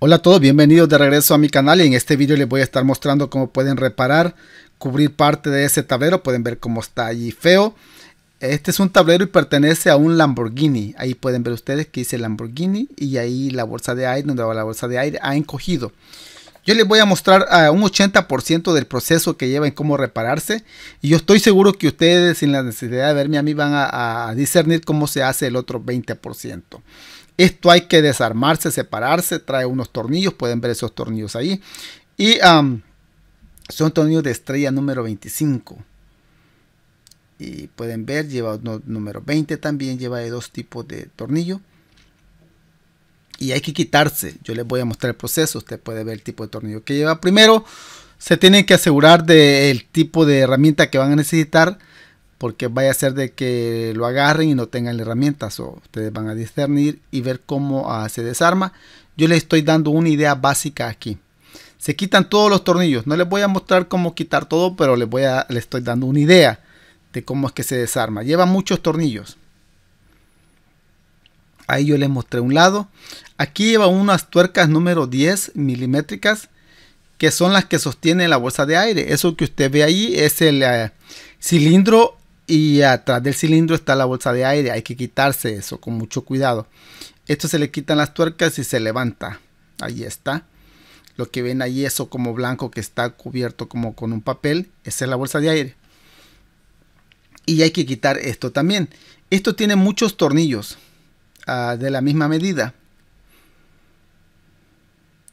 Hola a todos, bienvenidos de regreso a mi canal y en este vídeo les voy a estar mostrando cómo pueden reparar, cubrir parte de ese tablero, pueden ver cómo está allí feo. Este es un tablero y pertenece a un Lamborghini, ahí pueden ver ustedes que dice Lamborghini y ahí la bolsa de aire, donde va la bolsa de aire, ha encogido. Yo les voy a mostrar a ah, un 80% del proceso que lleva en cómo repararse y yo estoy seguro que ustedes sin la necesidad de verme a mí van a, a discernir cómo se hace el otro 20%. Esto hay que desarmarse, separarse, trae unos tornillos, pueden ver esos tornillos ahí. Y son tornillos de estrella número 25. Y pueden ver, lleva número 20 también, lleva de dos tipos de tornillo. Y hay que quitarse. Yo les voy a mostrar el proceso. Usted puede ver el tipo de tornillo que lleva. Primero, se tienen que asegurar del tipo de herramienta que van a necesitar porque vaya a ser de que lo agarren y no tengan herramientas o ustedes van a discernir y ver cómo ah, se desarma. Yo les estoy dando una idea básica aquí. Se quitan todos los tornillos. No les voy a mostrar cómo quitar todo, pero les, voy a, les estoy dando una idea de cómo es que se desarma. Lleva muchos tornillos. Ahí yo les mostré un lado. Aquí lleva unas tuercas número 10 milimétricas que son las que sostienen la bolsa de aire. Eso que usted ve ahí es el eh, cilindro y atrás del cilindro está la bolsa de aire. Hay que quitarse eso con mucho cuidado. Esto se le quitan las tuercas y se levanta. Ahí está. Lo que ven ahí, eso como blanco que está cubierto como con un papel, esa es la bolsa de aire. Y hay que quitar esto también. Esto tiene muchos tornillos ah, de la misma medida.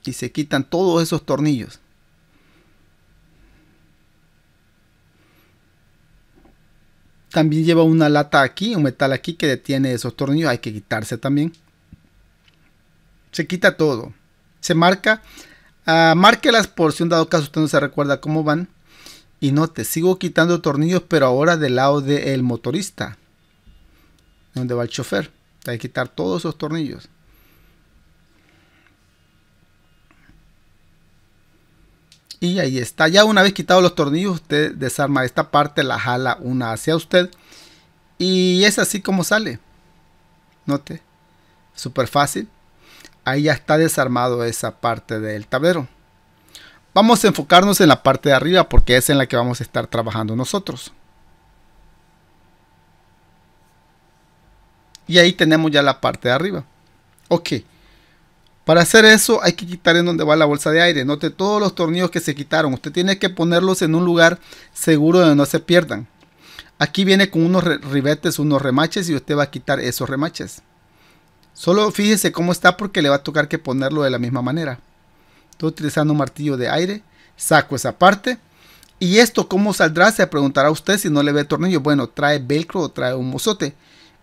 Y se quitan todos esos tornillos. También lleva una lata aquí, un metal aquí que detiene esos tornillos. Hay que quitarse también. Se quita todo. Se marca. Uh, ah, las por si un dado caso usted no se recuerda cómo van. Y note, sigo quitando tornillos, pero ahora del lado del motorista. Donde va el chofer. Hay que quitar todos esos tornillos. y ahí está. Ya una vez quitados los tornillos, usted desarma esta parte, la jala una hacia usted y es así como sale. Note, súper fácil. Ahí ya está desarmado esa parte del tablero. Vamos a enfocarnos en la parte de arriba porque es en la que vamos a estar trabajando nosotros. Y ahí tenemos ya la parte de arriba. Ok. Para hacer eso hay que quitar en donde va la bolsa de aire. Note todos los tornillos que se quitaron. Usted tiene que ponerlos en un lugar seguro donde no se pierdan. Aquí viene con unos ribetes, unos remaches y usted va a quitar esos remaches. Solo fíjese cómo está porque le va a tocar que ponerlo de la misma manera. Estoy utilizando un martillo de aire. Saco esa parte. ¿Y esto cómo saldrá? Se preguntará usted si no le ve tornillo. Bueno, trae velcro o trae un mozote.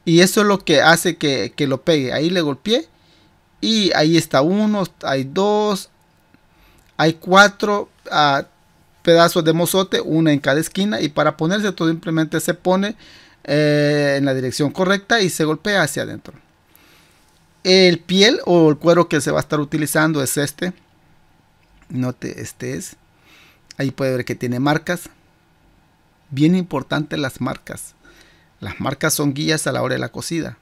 Y eso es lo que hace que, que lo pegue. Ahí le golpeé y ahí está uno, hay dos, hay cuatro ah, pedazos de mozote, una en cada esquina. Y para ponerse todo simplemente se pone eh, en la dirección correcta y se golpea hacia adentro. El piel o el cuero que se va a estar utilizando es este. Note, este es. Ahí puede ver que tiene marcas. Bien importante las marcas. Las marcas son guías a la hora de la cocida.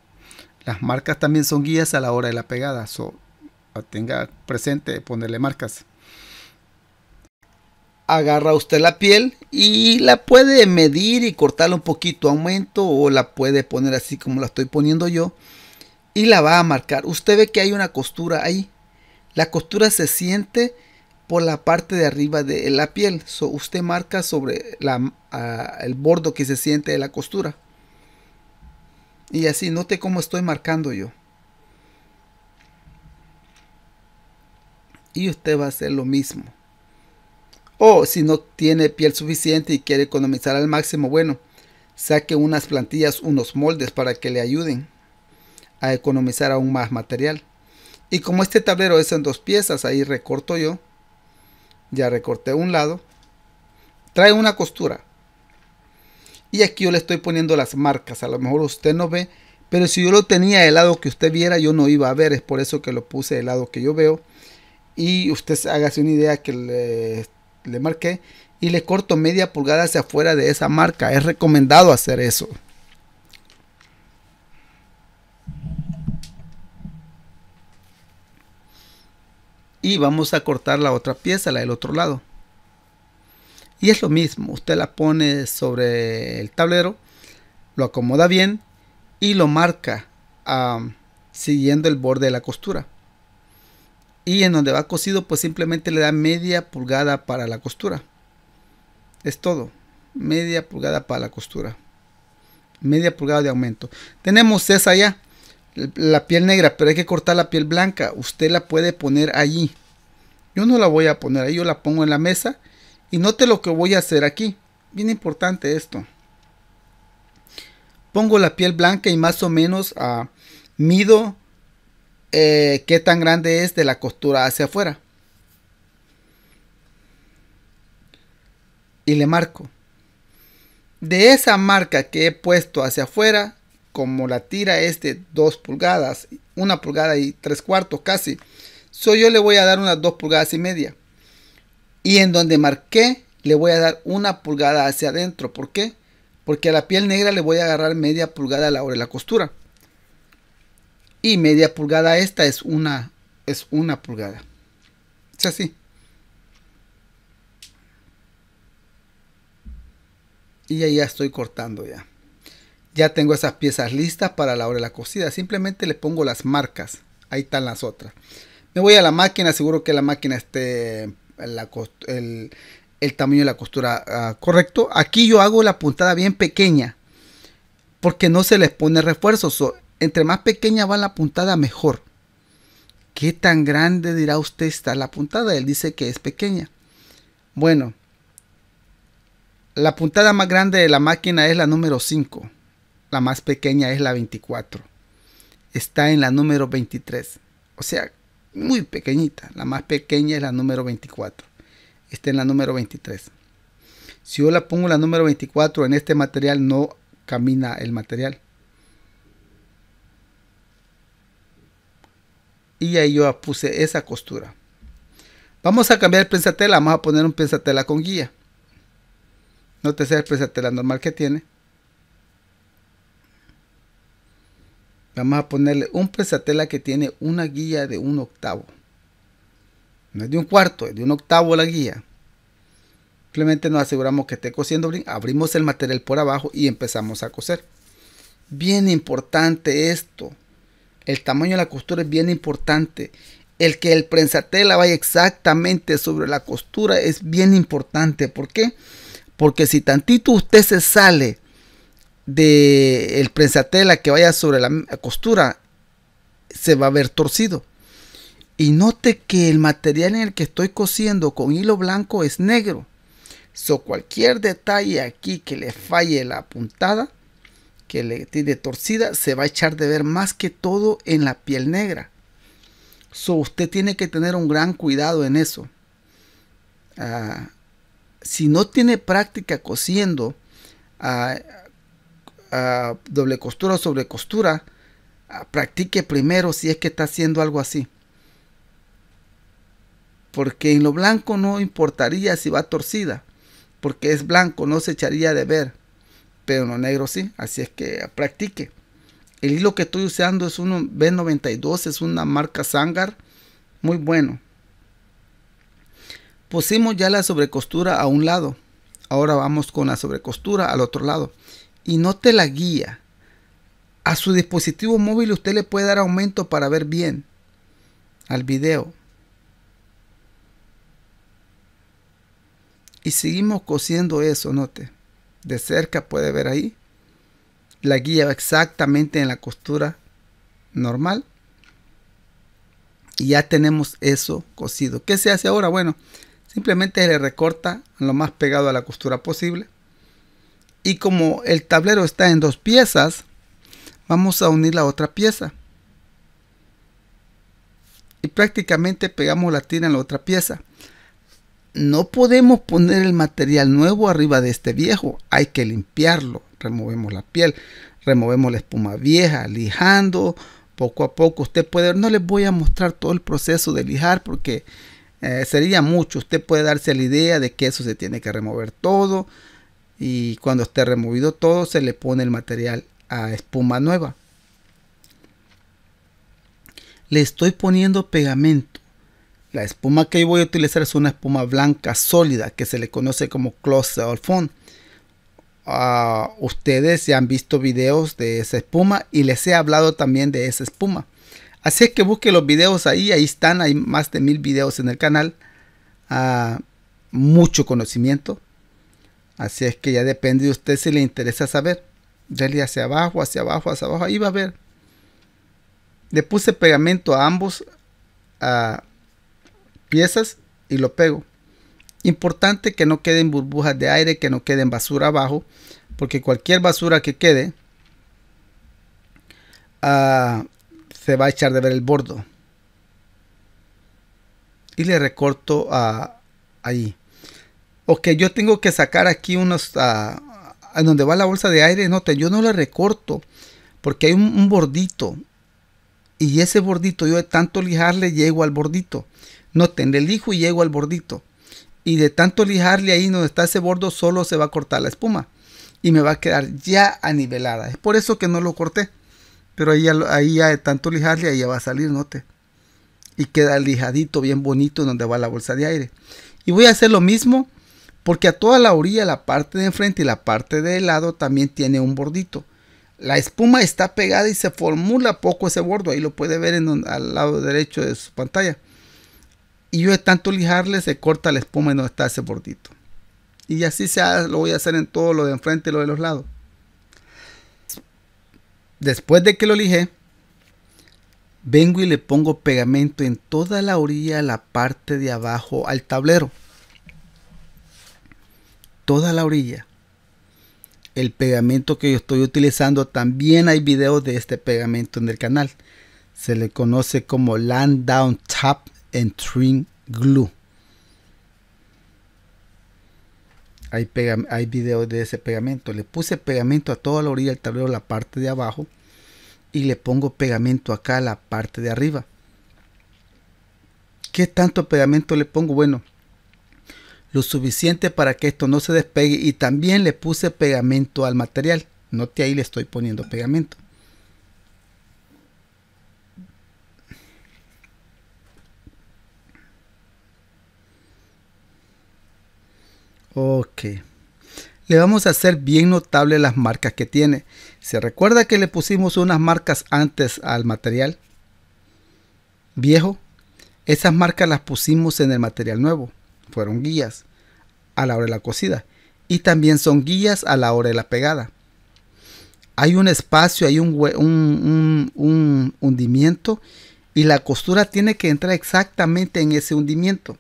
Las marcas también son guías a la hora de la pegada, so, tenga presente ponerle marcas. Agarra usted la piel y la puede medir y cortarla un poquito aumento o la puede poner así como la estoy poniendo yo y la va a marcar. Usted ve que hay una costura ahí. La costura se siente por la parte de arriba de la piel. usted marca sobre ah, el bordo que se siente de la costura. Y así, note cómo estoy marcando yo. Y usted va a hacer lo mismo. O si no tiene piel suficiente y quiere economizar al máximo, bueno, saque unas plantillas, unos moldes para que le ayuden a economizar aún más material. Y como este tablero es en dos piezas, ahí recorto yo. Ya recorté un lado. Trae una costura. Y aquí yo le estoy poniendo las marcas. A lo mejor usted no ve. Pero si yo lo tenía del lado que usted viera, yo no iba a ver. Es por eso que lo puse del lado que yo veo. Y usted hágase una idea que le, le marqué. Y le corto media pulgada hacia afuera de esa marca. Es recomendado hacer eso. Y vamos a cortar la otra pieza, la del otro lado. Y es lo mismo, usted la pone sobre el tablero, lo acomoda bien y lo marca siguiendo el borde de la costura. Y en donde va cosido, pues simplemente le da media pulgada para la costura. Es todo. Media pulgada para la costura. Media pulgada de aumento. Tenemos esa ya. La piel negra, pero hay que cortar la piel blanca. Usted la puede poner allí. Yo no la voy a poner ahí, yo la pongo en la mesa y note lo que voy a hacer aquí. Bien importante esto. Pongo la piel blanca y más o menos ah, mido eh, qué tan grande es de la costura hacia afuera. Y le marco. De esa marca que he puesto hacia afuera, como la tira es de 2 pulgadas, una pulgada y 3 cuartos casi, soy yo le voy a dar unas 2 pulgadas y media. Y en donde marqué le voy a dar una pulgada hacia adentro. ¿Por qué? Porque a la piel negra le voy a agarrar media pulgada a la hora de la costura. Y media pulgada esta es una, es una pulgada. Es así. Y ahí ya estoy cortando ya. Ya tengo esas piezas listas para la hora de la cocida. Simplemente le pongo las marcas. Ahí están las otras. Me voy a la máquina. Seguro que la máquina esté el, tamaño de la costura ah, correcto. Aquí yo hago la puntada bien pequeña porque no se les pone refuerzos. entre más pequeña va la puntada, mejor. ¿Qué tan grande dirá usted está la puntada? Él dice que es pequeña. Bueno, la puntada más grande de la máquina es la número 5. La más pequeña es la 24. Está en la número 23. O sea, muy pequeñita. La más pequeña es la número 24. Está en la número 23. Si yo la pongo la número 24 en este material, no camina el material. Y ahí yo puse esa costura. Vamos a cambiar el prensatela. Vamos a poner un prensatela con guía. No te sea el prensatela normal que tiene. Vamos a ponerle un presatela que tiene una guía de un octavo. No es de un cuarto, es de un octavo la guía. Simplemente nos aseguramos que esté cosiendo abrimos el material por abajo y empezamos a coser. Bien importante esto. El tamaño de la costura es bien importante. El que el prensatela vaya exactamente sobre la costura es bien importante. ¿Por qué? Porque si tantito usted se sale de el prensatela que vaya sobre la costura se va a ver torcido. Y note que el material en el que estoy cosiendo con hilo blanco es negro. So, cualquier detalle aquí que le falle la puntada, que le tiene torcida, se va a echar de ver más que todo en la piel negra. So, usted tiene que tener un gran cuidado en eso. Ah, si no tiene práctica cosiendo, ah, doble costura o sobre costura, ah, practique primero si es que está haciendo algo así. Porque en lo blanco no importaría si va torcida, porque es blanco, no se echaría de ver, pero en lo negro sí, así es que practique. El hilo que estoy usando es un B92, es una marca Sangar, muy bueno. Pusimos ya la sobrecostura a un lado. Ahora vamos con la sobrecostura al otro lado y no te la guía. A su dispositivo móvil usted le puede dar aumento para ver bien al video. Y seguimos cosiendo eso, note. De cerca puede ver ahí. La guía exactamente en la costura normal. Y ya tenemos eso cosido. ¿Qué se hace ahora? Bueno, simplemente le recorta lo más pegado a la costura posible. Y como el tablero está en dos piezas, vamos a unir la otra pieza. Y prácticamente pegamos la tira en la otra pieza. No podemos poner el material nuevo arriba de este viejo, hay que limpiarlo. Removemos la piel, removemos la espuma vieja, lijando poco a poco. Usted puede, no les voy a mostrar todo el proceso de lijar porque eh, sería mucho. Usted puede darse la idea de que eso se tiene que remover todo y cuando esté removido todo se le pone el material a espuma nueva. Le estoy poniendo pegamento. La espuma que voy a utilizar es una espuma blanca sólida que se le conoce como close al Phone. ustedes ya han visto videos de esa espuma y les he hablado también de esa espuma. Así es que busquen los videos ahí, ahí están, hay más de mil videos en el canal. Ah, mucho conocimiento Así es que ya depende de usted si le interesa saber. Dele hacia abajo, hacia abajo, hacia abajo. Ahí va a ver. Le puse pegamento a ambos a piezas y lo pego. Importante que no queden burbujas de aire, que no queden basura abajo, porque cualquier basura que quede ah, se va a echar de ver el bordo. Y le recorto a ah, ahí o que yo tengo que sacar aquí unos, a, ah, donde va la bolsa de aire, noten, yo no la recorto, porque hay un, bordito, y ese bordito, yo de tanto lijarle, llego al bordito, noten, le lijo y llego al bordito, y de tanto lijarle ahí donde está ese bordo, solo se va a cortar la espuma, y me va a quedar ya anivelada, es por eso que no lo corté, pero ahí ahí ya de tanto lijarle, ahí ya va a salir, noten, y queda lijadito, bien bonito, donde va la bolsa de aire, y voy a hacer lo mismo, porque a toda la orilla, la parte de enfrente y la parte de lado también tiene un bordito. La espuma está pegada y se formula poco ese bordo. Ahí lo puede ver en al lado derecho de su pantalla. Y yo de tanto lijarle se corta la espuma y no está ese bordito. Y así se lo voy a hacer en todo lo de enfrente y lo de los lados. Después de que lo lijé, vengo y le pongo pegamento en toda la orilla, la parte de abajo al tablero toda la orilla. El pegamento que yo estoy utilizando, también hay videos de este pegamento en el canal. Se le conoce como Land Down Tap and Trim Glue. Hay, hay videos de ese pegamento. Le puse pegamento a toda la orilla del tablero, la parte de abajo. Y le pongo pegamento acá la parte de arriba. ¿Qué tanto pegamento le pongo? Bueno, lo suficiente para que esto no se despegue y también le puse pegamento al material. Note ahí le estoy poniendo pegamento. Ok. Le vamos a hacer bien notable las marcas que tiene. ¿Se recuerda que le pusimos unas marcas antes al material viejo? Esas marcas las pusimos en el material nuevo fueron guías a la hora de la cocida y también son guías a la hora de la pegada. Hay un espacio, hay un, un, un hundimiento y la costura tiene que entrar exactamente en ese hundimiento.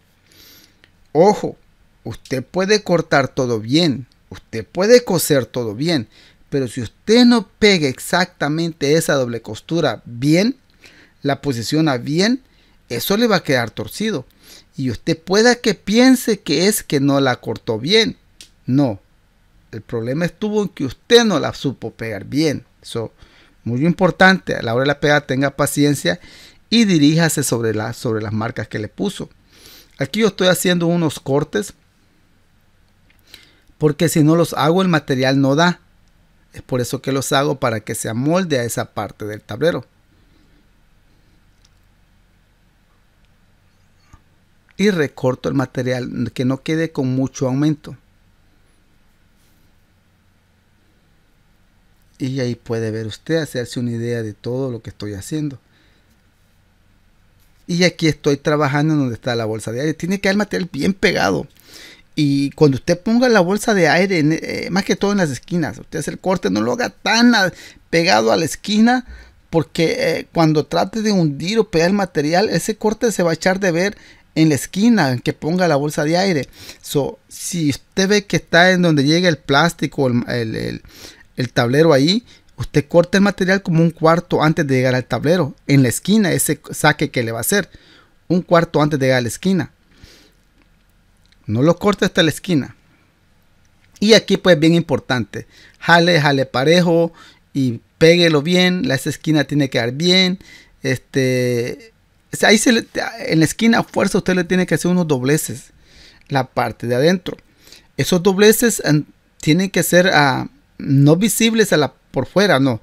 Ojo, usted puede cortar todo bien, usted puede coser todo bien, pero si usted no pega exactamente esa doble costura bien, la posiciona bien, eso le va a quedar torcido. Y usted pueda que piense que es que no la cortó bien. No. El problema estuvo en que usted no la supo pegar bien. es muy importante, a la hora de la pegada tenga paciencia y diríjase sobre, la, sobre las marcas que le puso. Aquí yo estoy haciendo unos cortes porque si no los hago el material no da. Es por eso que los hago para que se amolde a esa parte del tablero. y recorto el material que no quede con mucho aumento. Y ahí puede ver usted, hacerse una idea de todo lo que estoy haciendo. Y aquí estoy trabajando en donde está la bolsa de aire. Tiene que haber material bien pegado. Y cuando usted ponga la bolsa de aire, eh, más que todo en las esquinas, usted hace el corte, no lo haga tan pegado a la esquina, porque eh, cuando trate de hundir o pegar el material, ese corte se va a echar de ver en la esquina que ponga la bolsa de aire. So, si usted ve que está en donde llega el plástico, el, el, tablero ahí, usted corta el material como un cuarto antes de llegar al tablero, en la esquina, ese saque que le va a hacer, un cuarto antes de llegar a la esquina. No lo corte hasta la esquina. Y aquí pues bien importante, jale, jale parejo y peguelo bien, la esa esquina tiene que quedar bien, este ahí se en la esquina a fuerza usted le tiene que hacer unos dobleces. La parte de adentro. Esos dobleces tienen que ser ah, no visibles la, por fuera, no.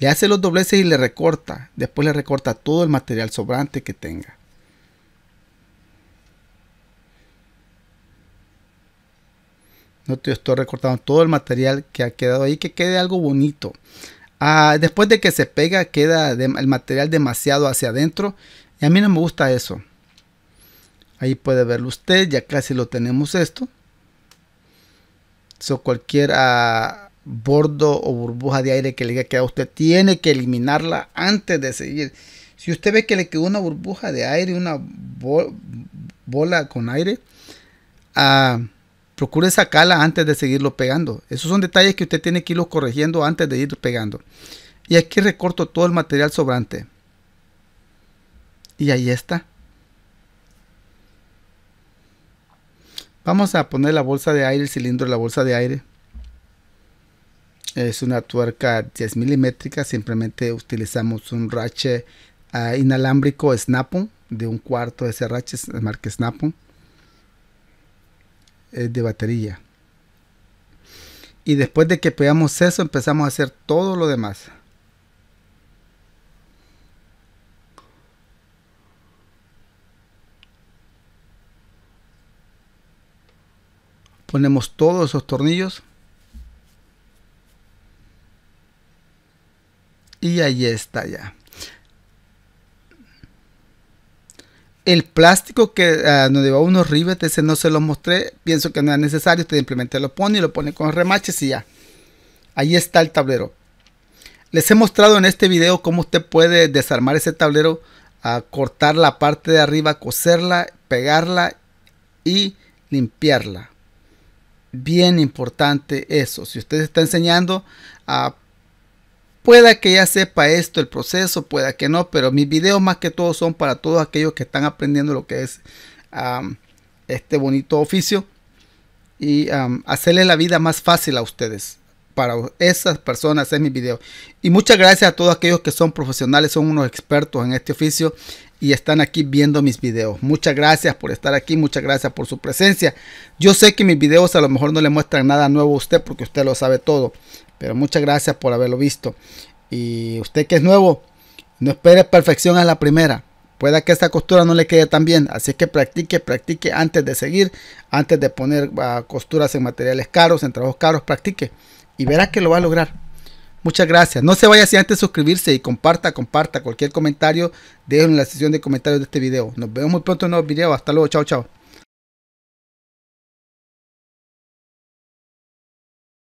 Le hace los dobleces y le recorta. Después le recorta todo el material sobrante que tenga. No te estoy recortando todo el material que ha quedado ahí, que quede algo bonito. Ah, después de que se pega, queda el material demasiado hacia adentro a mí no me gusta eso. Ahí puede verlo usted, ya casi lo tenemos esto. So, cualquier ah, bordo o burbuja de aire que le quede a usted tiene que eliminarla antes de seguir. Si usted ve que le quedó una burbuja de aire, una bola con aire, ah, procure sacarla antes de seguirlo pegando. Esos son detalles que usted tiene que irlo corrigiendo antes de ir pegando. Y aquí recorto todo el material sobrante y ahí está. Vamos a poner la bolsa de aire, el cilindro de la bolsa de aire. Es una tuerca 10 milimétrica, simplemente utilizamos un rache ah, inalámbrico snap de un cuarto de ese rache, marca snap es eh, de batería. Y después de que pegamos eso, empezamos a hacer todo lo demás. ponemos todos esos tornillos y ahí está ya el plástico que ah, nos lleva unos rivets. ese no se los mostré pienso que no es necesario usted simplemente lo pone y lo pone con remaches y ya ahí está el tablero les he mostrado en este video cómo usted puede desarmar ese tablero a cortar la parte de arriba coserla pegarla y limpiarla bien importante eso. Si usted está enseñando, ah, Pueda que ya sepa esto, el proceso, pueda que no, pero mis videos más que todo son para todos aquellos que están aprendiendo lo que es este bonito oficio y hacerle la vida más fácil a ustedes para esas personas en mi video. Y muchas gracias a todos aquellos que son profesionales, son unos expertos en este oficio y están aquí viendo mis videos. Muchas gracias por estar aquí, muchas gracias por su presencia. Yo sé que mis videos a lo mejor no le muestran nada nuevo a usted porque usted lo sabe todo, pero muchas gracias por haberlo visto. Y usted que es nuevo, no espere perfección a la primera. Pueda que esta costura no le quede tan bien, así que practique, practique antes de seguir, antes de poner ah, costuras en materiales caros, en trabajos caros, practique y verá que lo va a lograr. Muchas gracias. No se vaya sin antes suscribirse y comparta, comparta cualquier comentario. Déjenlo en la sección de comentarios de este video. Nos vemos muy pronto en un nuevo video, Hasta luego. Chao, chao.